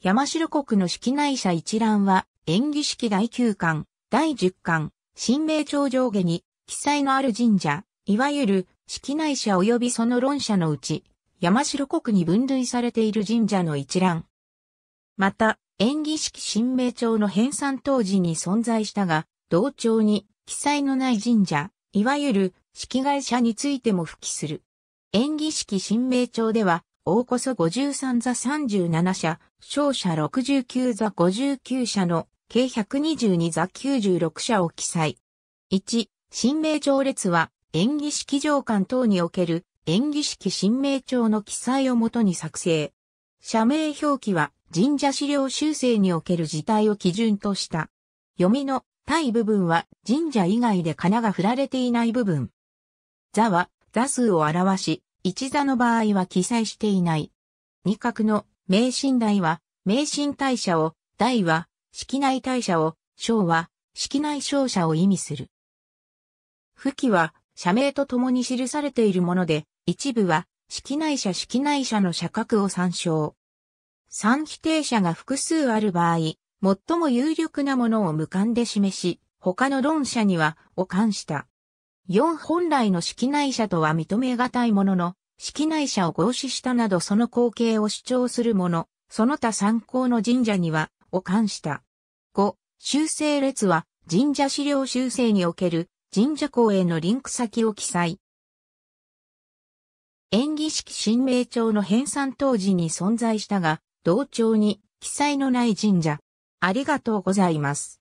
山城国の式内社一覧は、演技式第9巻、第10巻、新名帳上下に、記載のある神社、いわゆる、式内社及びその論者のうち、山城国に分類されている神社の一覧。また、演技式新名帳の編纂当時に存在したが、同帳に記載のない神社、いわゆる式外社についても付記する。演技式新名帳では、大こそ53座37社、勝者69座59社の計122座96社を記載。1、新名帳列は演技式上官等における演技式新名帳の記載をもとに作成。社名表記は神社資料修正における事態を基準とした。読みの対部分は神社以外で金が振られていない部分。座は座数を表し、一座の場合は記載していない。二角の名神大は、名神大社を、大は、式内大社を、小は、式内小社を意味する。付記は、社名と共に記されているもので、一部は、式内社式内社の社格を参照。三否定者が複数ある場合、最も有力なものを無観で示し、他の論者には、を冠した。四本来の式内者とは認めがたいものの、式内者を合祀したなどその光景を主張する者、その他参考の神社には、を冠した。5、修正列は、神社資料修正における、神社公へのリンク先を記載。演技式神明帳の編纂当時に存在したが、同帳に記載のない神社。ありがとうございます。